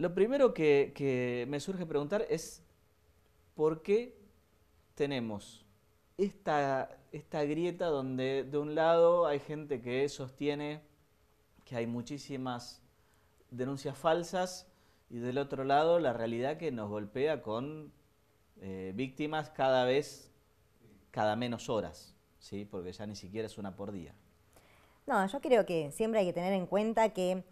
Lo primero que, me surge preguntar es por qué tenemos esta, esta grieta donde de un lado hay gente que sostiene que hay muchísimas denuncias falsas y del otro lado la realidad que nos golpea con eh, víctimas cada vez, cada menos horas, ¿sí? porque ya ni siquiera es una por día. No, yo creo que siempre hay que tener en cuenta que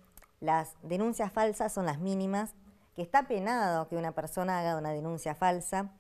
las denuncias falsas son las mínimas, que está penado que una persona haga una denuncia falsa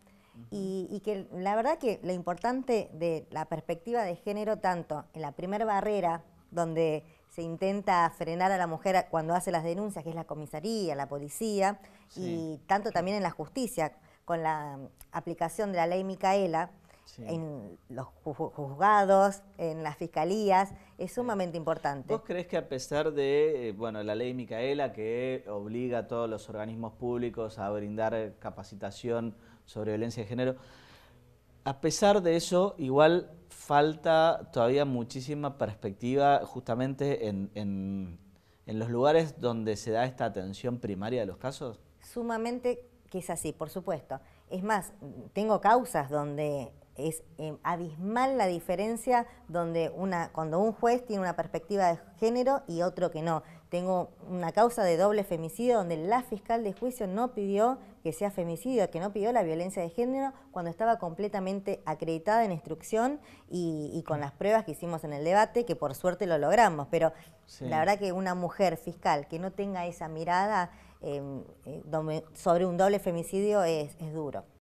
y, que la verdad que lo importante de la perspectiva de género, tanto en la primera barrera, donde se intenta frenar a la mujer cuando hace las denuncias, que es la comisaría, la policía, y tanto también en la justicia, con la aplicación de la ley Micaela, en los juzgados, en las fiscalías, es sumamente importante. ¿Vos crees que a pesar de eh, bueno, la ley Micaela que obliga a todos los organismos públicos a brindar capacitación sobre violencia de género, a pesar de eso, igual falta todavía muchísima perspectiva justamente en, en, los lugares donde se da esta atención primaria de los casos? Sumamente que es así, por supuesto. Es más, tengo causas donde es em, abismal la diferencia donde una, cuando un juez tiene una perspectiva de género y otro que no. Tengo una causa de doble femicidio donde la fiscal de juicio no pidió que sea femicidio, que no pidió la violencia de género cuando estaba completamente acreditada en instrucción y, con las pruebas que hicimos en el debate, que por suerte lo logramos. Pero la verdad que una mujer fiscal que no tenga esa mirada em, eh, sobre un doble femicidio es duro.